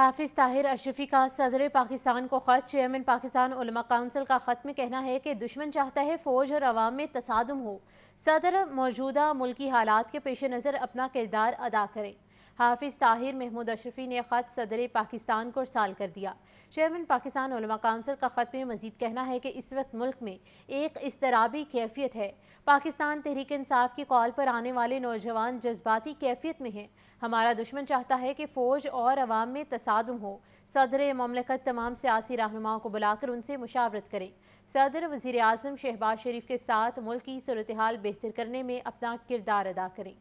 हाफिज ताहिर अशरफी का सदर पाकिस्तान को ख़त चेयरमैन पाकिस्तान उलमा काउंसिल का ख़त में कहना है कि दुश्मन चाहता है फ़ौज और आवाम में तसादम हो सदर मौजूदा मुल्की हालात के पेश नज़र अपना किरदार अदा करें हाफिज ताहिर महमूद अशरफी ने ख़त सदर पाकिस्तान को साल कर दिया चेयरमैन पाकिस्तान काउंसिल का ख़त में मजीद कहना है कि इस वक्त मुल्क में एक इसतराबी कैफियत है पाकिस्तान तहरीक इंसाफ की कॉल पर आने वाले नौजवान जज्बाती कैफियत में हैं हमारा दुश्मन चाहता है कि फ़ौज और अवाम में तसादम हो सदर ममलकत तमाम सियासी रहनुमाओं को बुलाकर उनसे मुशावरत करें सदर वज़ी अजम शहबाज शरीफ के साथ मुल्क की सूरत हाल बेहतर करने में अपना किरदार अदा करें